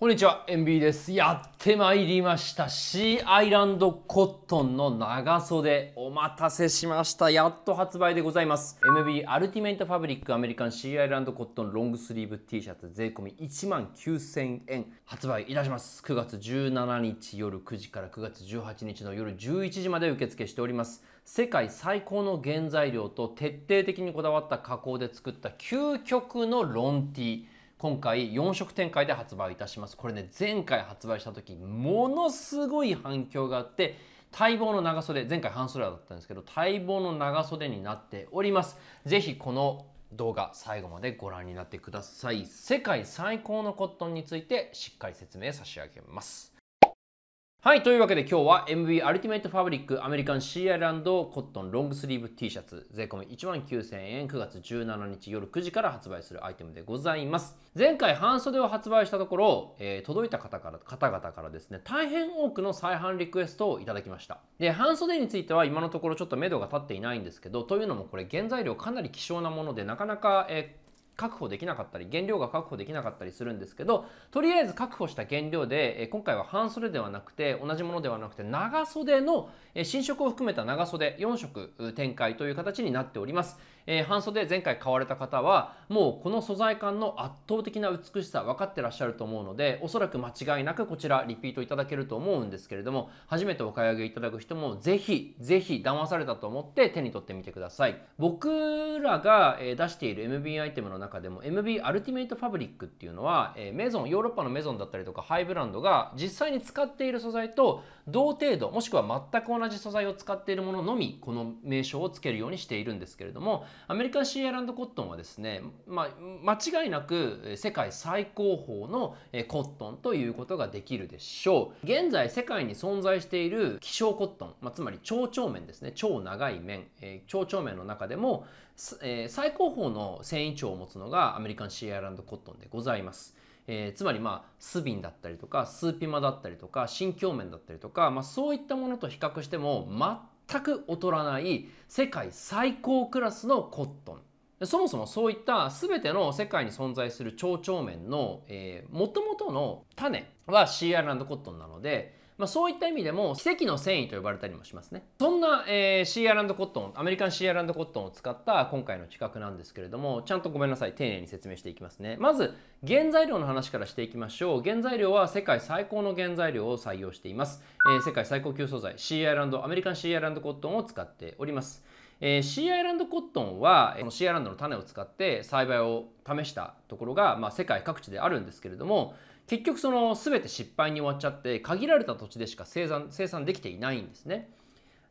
こんにちは、MB です。やってまいりました。シーアイランドコットンの長袖。お待たせしました。やっと発売でございます。MB アルティメントファブリックアメリカンシーアイランドコットンロングスリーブ T シャツ税込1万9000円発売いたします。9月17日夜9時から9月18日の夜11時まで受付しております。世界最高の原材料と徹底的にこだわった加工で作った究極のロン T。今回4色展開で発売いたしますこれね前回発売した時ものすごい反響があって待望の長袖前回半袖だったんですけど待望の長袖になっております是非この動画最後までご覧になってください世界最高のコットンについてしっかり説明差し上げますはい。というわけで今日は MV アルティメットファブリックアメリカン c ド、コットンロングスリーブ T シャツ税込19,000円9月17日夜9時から発売するアイテムでございます。前回半袖を発売したところ、えー、届いた方から方々からですね、大変多くの再販リクエストをいただきました。で、半袖については今のところちょっと目処が立っていないんですけど、というのもこれ原材料かなり希少なものでなかなか、えー確保できなかったり原料が確保できなかったりするんですけどとりあえず確保した原料で今回は半袖ではなくて同じものではなくて長袖の新色を含めた長袖4色展開という形になっておりますえー、半袖前回買われた方はもうこの素材感の圧倒的な美しさ分かってらっしゃると思うのでおそらく間違いなくこちらリピートいただけると思うんですけれども初めてお買い上げいただく人もぜひぜひ騙されたと思って手に取ってみてください僕らが出している MB アイテムの中でも MB アルティメイトファブリックっていうのはメゾンヨーロッパのメゾンだったりとかハイブランドが実際に使っている素材と同程度もしくは全く同じ素材を使っているもののみこの名称をつけるようにしているんですけれどもアメリカンシーアランドコットンはですね、まあ、間違いなく世界最高峰のコットンということができるでしょう。現在世界に存在している希少コットン、まあ、つまり超長面ですね、超長い面、えー、超長面の中でも、えー、最高峰の繊維長を持つのがアメリカンシーアランドコットンでございます。えー、つまりまあスビンだったりとかスーピマだったりとか心境面だったりとか、まあ、そういったものと比較しても全く劣らない世界最高クラスのコットンそもそもそういった全ての世界に存在する蝶々面のもともとの種はシーアイランドコットンなのでまあ、そういった意味でも奇跡の繊維と呼ばれたりもしますねそんな、えー、シーアランドコットンアメリカンシーアランドコットンを使った今回の企画なんですけれどもちゃんとごめんなさい丁寧に説明していきますねまず原材料の話からしていきましょう原材料は世界最高の原材料を採用しています、えー、世界最高級素材シーアランドアメリカンシーアランドコットンを使っておりますえー、シーアイランドコットンはこのシーアイランドの種を使って栽培を試したところが、まあ、世界各地であるんですけれども結局その全て失敗に終わっちゃって限られた土地でしか生産生産できていないんですね。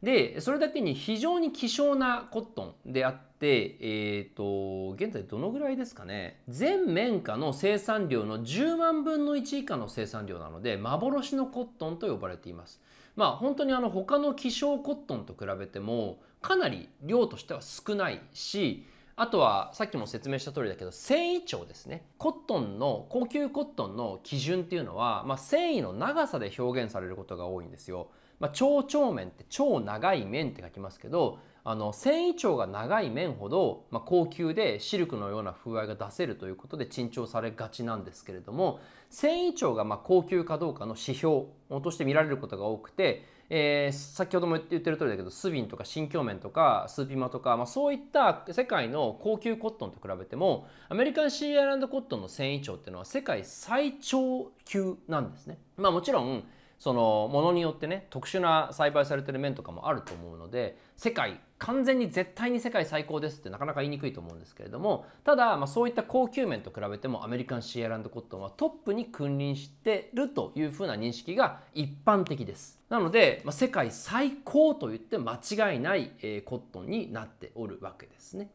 でそれだけに非常に希少なコットンであって、えーと、現在どのぐらいですかね全綿花の生産量の10万分の1以下の生産量なので幻のコットンと呼ばれています。まあ本当にあの他の希少コットンと比べてもかなり量としては少ないしあとはさっきも説明した通りだけど繊維長ですねコットンの高級コットンの基準っていうのは、まあ、繊維の長さで表現されることが多いんですよ。まあ、長長面って超長い面って書きますけどあの繊維長が長い面ほど、まあ、高級でシルクのような風合いが出せるということで珍重されがちなんですけれども繊維長がまあ高級かどうかの指標として見られることが多くて、えー、先ほども言ってる通りだけどスビンとか新京綿とかスーピマとか、まあ、そういった世界の高級コットンと比べてもアメリカンシーアイランドコットンの繊維長っていうのは世界最長級なんですね。まあ、もちろんそのものによってね特殊な栽培されてる面とかもあると思うので世界完全に絶対に世界最高ですってなかなか言いにくいと思うんですけれどもただ、まあ、そういった高級面と比べてもアメリカンシエランドコットンはトップに君臨してるというふうな認識が一般的ですなので、まあ、世界最高と言って間違いない、えー、コットンになっておるわけですね。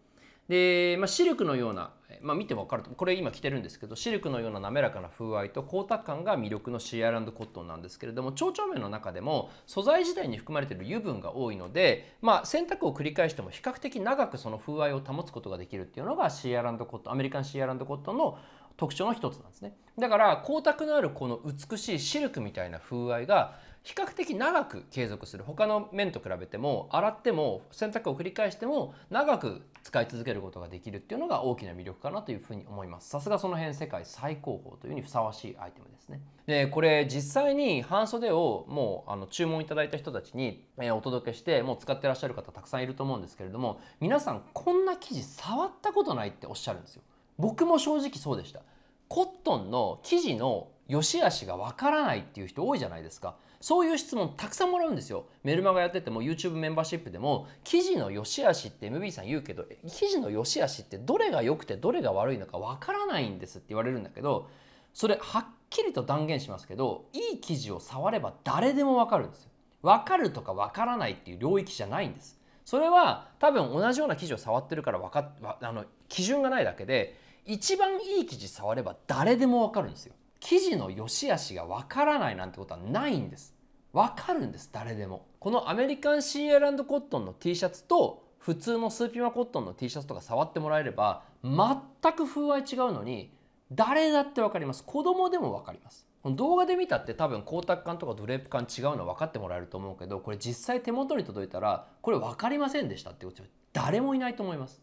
で、まあ、シルクのような、まあ、見て分かるとこれ今着てるんですけどシルクのような滑らかな風合いと光沢感が魅力のシーアランドコットンなんですけれども蝶々面の中でも素材自体に含まれている油分が多いので、まあ、洗濯を繰り返しても比較的長くその風合いを保つことができるっていうのがシーアランドコットンアメリカンシーアランドコットンの特徴の一つなんですねだから光沢のあるこの美しいシルクみたいな風合いが比較的長く継続する他の面と比べても洗っても洗濯を繰り返しても長く使い続けることができるっていうのが大きな魅力かなというふうに思いますさすがその辺世界最高峰というにふさわしいアイテムですねでこれ実際に半袖をもうあの注文いただいた人たちにお届けしてもう使ってらっしゃる方たくさんいると思うんですけれども皆さんこんな生地触ったことないっておっしゃるんですよ僕も正直そうでしたコットンの生地の良し悪しがわからないっていう人多いじゃないですかそういう質問たくさんもらうんですよメルマガやってても YouTube メンバーシップでも生地の良し悪しって MB さん言うけど生地の良し悪しってどれが良くてどれが悪いのかわからないんですって言われるんだけどそれはっきりと断言しますけどいい生地を触れば誰でもわかるんですよわかるとかわからないっていう領域じゃないんですそれは多分同じような生地を触ってるからかあの基準がないだけで一番いい記事触れば誰でもわかるんですよ記事の良し悪しがわからないなんてことはないんですわかるんです誰でもこのアメリカンシーアランドコットンの T シャツと普通のスーピマコットンの T シャツとか触ってもらえれば全く風合い違うのに誰だって分かります子供でも分かりますこの動画で見たって多分光沢感とかドレープ感違うの分かってもらえると思うけどこれ実際手元に届いたらこれ分かりませんでしたってことは誰もいないと思います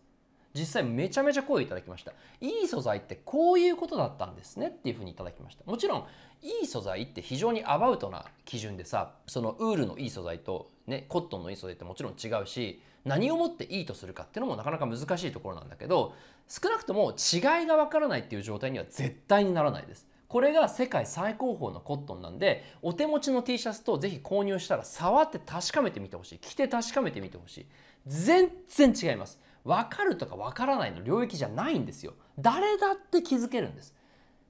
実際めちゃめちゃ声をいただきましたいい素材ってこういうことだったんですねっていうふうにいただきましたもちろんいい素材って非常にアバウトな基準でさそのウールのいい素材とねコットンのいい素材ってもちろん違うし何をもっていいとするかっていうのもなかなか難しいところなんだけど少なくとも違いがわからないっていう状態には絶対にならないですこれが世界最高峰のコットンなんでお手持ちの T シャツとぜひ購入したら触って確かめてみてほしい着て確かめてみてほしい全然違います分かるとか分からないの領域じゃないんですよ誰だって気づけるんです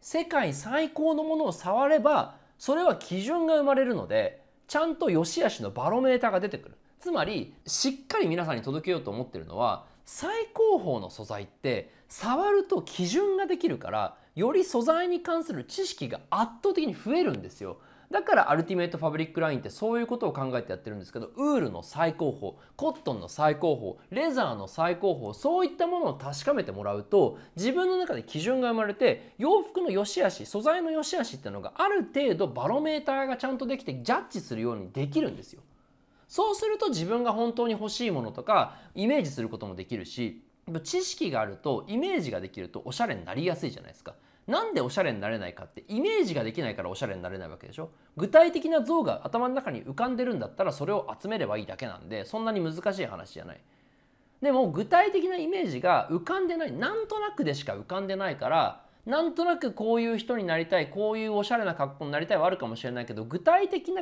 世界最高のものを触ればそれは基準が生まれるのでちゃんと良し悪しのバロメーターが出てくるつまりしっかり皆さんに届けようと思ってるのは最高峰の素材って触ると基準ができるからより素材に関する知識が圧倒的に増えるんですよだからアルティメットファブリックラインってそういうことを考えてやってるんですけどウールの最高峰コットンの最高峰レザーの最高峰そういったものを確かめてもらうと自分の中で基準が生まれて洋服の良し悪し素材の良し悪しっていうのがある程度バロメーターがちゃんとできてジャッジするようにできるんですよ。そうすると自分が本当に欲しいものとかイメージすることもできるし知識があるとイメージができるとおしゃれになりやすいじゃないですかなんでおしゃれになれないかってイメージができないからおしゃれになれないわけでしょ具体的な像が頭の中に浮かんでるんだったらそれを集めればいいだけなんでそんなに難しい話じゃないでも具体的なイメージが浮かんでないなんとなくでしか浮かんでないからなんとなくこういう人になりたいこういうおしゃれな格好になりたいはあるかもしれないけど具体的な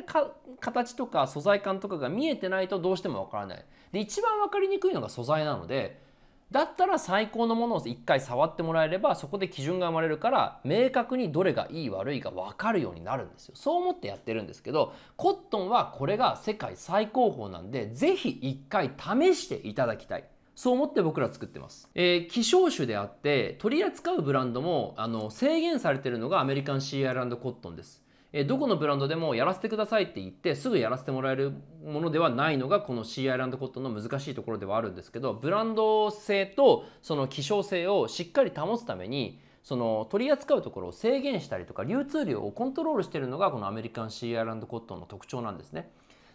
形とか素材感とかが見えてないとどうしてもわからないで一番わかりにくいのが素材なのでだったら最高のものを一回触ってもらえればそこで基準が生まれるから明確にどれがいい悪いが分かるようになるんですよそう思ってやってるんですけどコットンはこれが世界最高峰なんでぜひ一回試していただきたいそう思って僕ら作ってます。えー、希少種であって、取り扱うブランドも、あの、制限されてるのがアメリカンシーアイランドコットンです。えどこのブランドでもやらせてくださいって言ってすぐやらせてもらえるものではないのがこの C アイランドコットンの難しいところではあるんですけどブランド性とその希少性をしっかり保つためにその取り扱うところを制限したりとか流通量をコントロールしてるのがこのアメリカンシーアイランドコットンの特徴なんですね。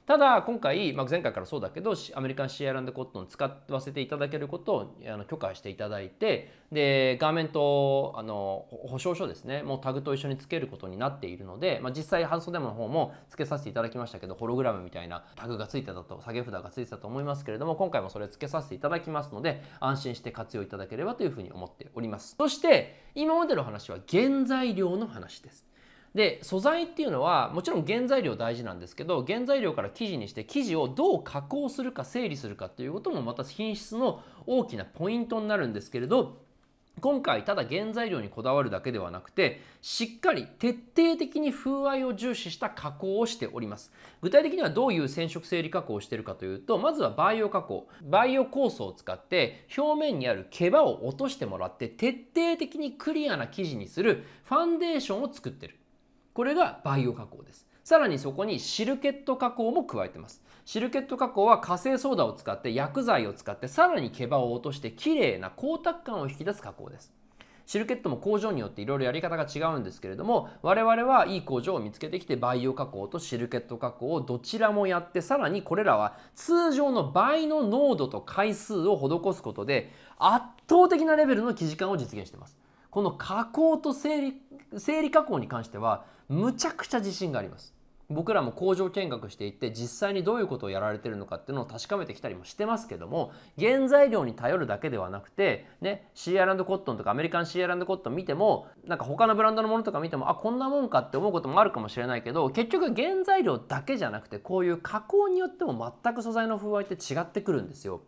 ただ今回、まあ、前回からそうだけどアメリカンシーアランドコットン使わせていただけることをあの許可していただいてでガーメントあの保証書ですねもうタグと一緒につけることになっているので、まあ、実際半袖の方もつけさせていただきましたけどホログラムみたいなタグがついてたと下げ札がついてたと思いますけれども今回もそれつけさせていただきますので安心して活用いただければというふうに思っておりますそして今までの話は原材料の話ですで素材っていうのはもちろん原材料大事なんですけど原材料から生地にして生地をどう加工するか整理するかっていうこともまた品質の大きなポイントになるんですけれど今回ただ原材料にこだわるだけではなくてしっかり徹底的に風合いを重視した加工をしております具体的にはどういう染色整理加工をしているかというとまずはバイオ加工バイオ酵素を使って表面にある毛羽を落としてもらって徹底的にクリアな生地にするファンデーションを作ってるこれがバイオ加工です。さらにそこにシルケット加工も加えてます。シルケット加工は火成ソーダを使って薬剤を使ってさらに毛羽を落としてきれいな光沢感を引き出す加工です。シルケットも工場によっていろいろやり方が違うんですけれども我々はいい工場を見つけてきて培養加工とシルケット加工をどちらもやってさらにこれらは通常の倍の濃度と回数を施すことで圧倒的なレベルの生地感を実現しています。この加工と理生理加工に関してはむちゃくちゃ自信があります僕らも工場見学していって実際にどういうことをやられてるのかっていうのを確かめてきたりもしてますけども原材料に頼るだけではなくてね CR& コットンとかアメリカン CR& コットン見てもなんか他のブランドのものとか見てもあこんなもんかって思うこともあるかもしれないけど結局原材料だけじゃなくてこういう加工によっても全く素材の風合いって違ってくるんですよ。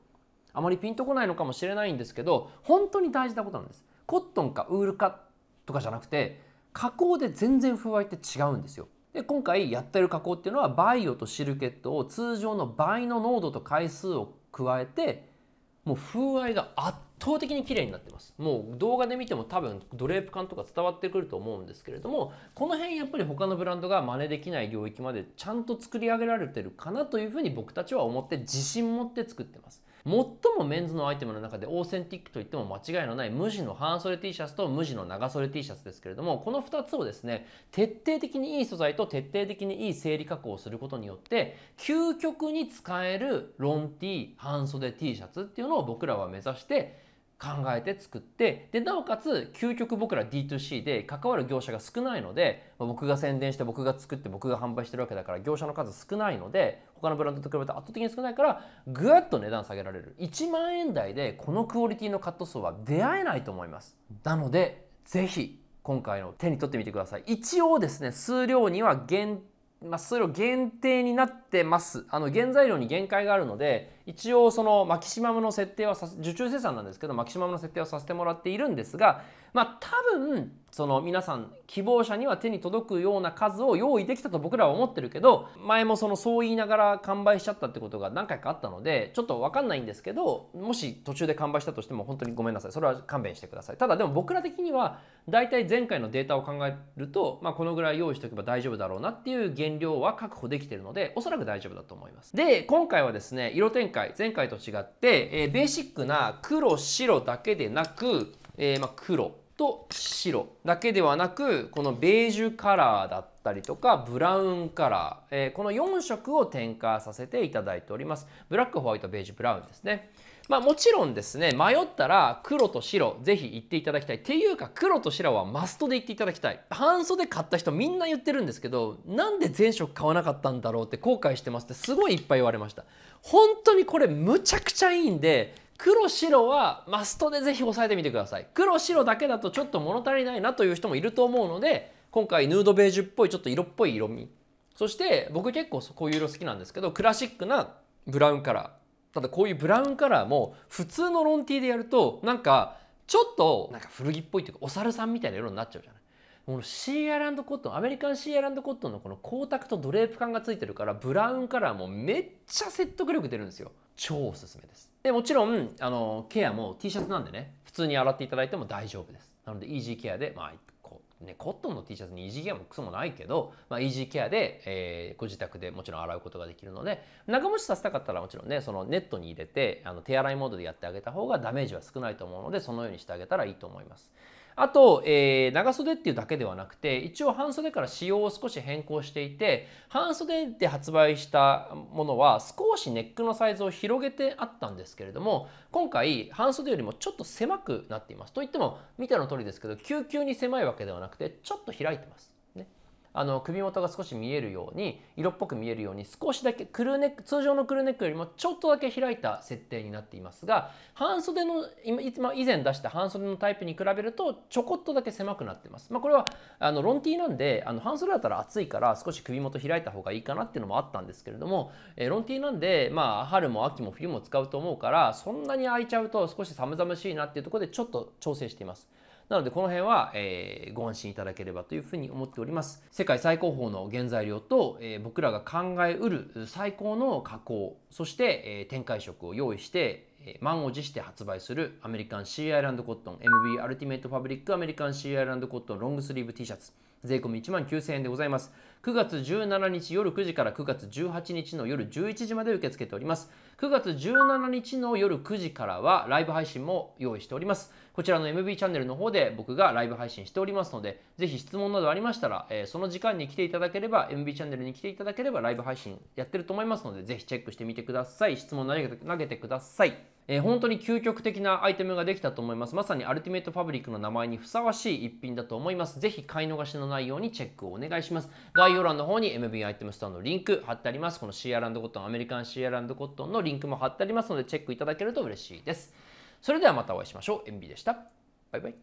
あまりピンとこないのかもしれないんですけど本当に大事なことなんです。コットンかウールかとかじゃなくて加工で全然風合いって違うんですよ。で今回やってる加工っていうのはバイオとシルケットを通常の倍の濃度と回数を加えてもう風合いが圧倒的に綺麗になってますもう動画で見ても多分ドレープ感とか伝わってくると思うんですけれどもこの辺やっぱり他のブランドが真似できない領域までちゃんと作り上げられてるかなというふうに僕たちは思って自信持って作ってます最もメンズのアイテムの中でオーセンティックといっても間違いのない無地の半袖 T シャツと無地の長袖 T シャツですけれどもこの2つをですね徹底的にいい素材と徹底的にいい整理加工をすることによって究極に使えるロン T 半袖 T シャツっていうのを僕らは目指して考えて作ってでなおかつ究極僕ら D2C で関わる業者が少ないので僕が宣伝して僕が作って僕が販売してるわけだから業者の数少ないので他のブランドと比べて圧倒的に少ないからぐわっと値段下げられる1万円台でこのクオリティのカット数は出会えないと思いますなのでぜひ今回の手に取ってみてください一応ですね数量にはまあ、数量限定になってます。あの原材料に限界があるので一応そのマキシマムの設定は受注生産なんですけどマキシマムの設定はさせてもらっているんですがまあ多分その皆さん希望者には手に届くような数を用意できたと僕らは思ってるけど前もそのそう言いながら完売しちゃったってことが何回かあったのでちょっと分かんないんですけどもし途中で完売したとしても本当にごめんなさいそれは勘弁してくださいただでも僕ら的には大体前回のデータを考えると、まあ、このぐらい用意しておけば大丈夫だろうなっていう原料は確保できてるのでおそらく大丈夫だと思いますで今回はですね色展開回、前回と違って、えー、ベーシックな黒、白だけでなく、えー、ま黒、と白だけではなくこのベージュカラーだったりとかブラウンカラー、えー、この4色を展開させていただいておりますブラックホワイトベージュブラウンですねまあもちろんですね迷ったら黒と白ぜひ言っていただきたいっていうか黒と白はマストで言っていただきたい半袖買った人みんな言ってるんですけどなんで全色買わなかったんだろうって後悔してますってすごいいっぱい言われました本当にこれむちゃくちゃいいんで黒白はマストでぜひ押さえてみてください黒白だけだとちょっと物足りないなという人もいると思うので今回ヌードベージュっぽいちょっと色っぽい色味そして僕結構こういう色好きなんですけどクラシックなブラウンカラーただこういうブラウンカラーも普通のロンティーでやるとなんかちょっとなんか古着っぽいというかお猿さんみたいな色になっちゃうじゃないこのシーアランドコットンアメリカンシーアランドコットンのこの光沢とドレープ感がついてるからブラウンカラーもめっちゃ説得力出るんですよ超おすすめです。で、もちろん、あの、ケアも T シャツなんでね、普通に洗っていただいても大丈夫です。なので、イージーケアで、まあ、こう、ね、コットンの T シャツにイージーケアもクソもないけど、まあ、イージーケアで、えー、ご自宅でもちろん洗うことができるので、長持ちさせたかったらもちろんね、そのネットに入れて、あの手洗いモードでやってあげた方がダメージは少ないと思うので、そのようにしてあげたらいいと思います。あと、えー、長袖っていうだけではなくて一応半袖から仕様を少し変更していて半袖で発売したものは少しネックのサイズを広げてあったんですけれども今回半袖よりもちょっと狭くなっていますといっても見ての通りですけど急急に狭いわけではなくてちょっと開いてますあの首元が少し見えるように色っぽく見えるように少しだけクルーネック通常のクルーネックよりもちょっとだけ開いた設定になっていますが半袖の今以前出した半袖のタイプに比べるとちょこっとだけ狭くなってます、まあ、これはあのロン T なんであの半袖だったら暑いから少し首元開いた方がいいかなっていうのもあったんですけれども、えー、ロン T なんで、まあ、春も秋も冬も使うと思うからそんなに空いちゃうと少し寒々しいなっていうところでちょっと調整しています。なのでこの辺は、えー、ご安心いただければというふうに思っております。世界最高峰の原材料と、えー、僕らが考えうる最高の加工、そして、えー、展開色を用意して、えー、満を持して発売するアメリカンシーアイランドコットン MB アルティメットファブリックアメリカンシーアイランドコットンロングスリーブ T シャツ税込1万9000円でございます。9月17日夜9時から9月18日の夜11時まで受け付けております。9月17日の夜9時からはライブ配信も用意しております。こちらの MB チャンネルの方で僕がライブ配信しておりますので、ぜひ質問などありましたら、えー、その時間に来ていただければ、MB チャンネルに来ていただければライブ配信やってると思いますので、ぜひチェックしてみてください。質問投げてください。えー、本当に究極的なアイテムができたと思います。まさにアルティメットファブリックの名前にふさわしい一品だと思います。ぜひ買い逃しのないようにチェックをお願いします。概要欄の方に MB アイテムスンドのリンク貼ってあります。このシーアランドコットン、アメリカンシーアランドコットンのリンクも貼ってありますのでチェックいただけると嬉しいです。それではまたお会いしましょう。MB でした。バイバイ。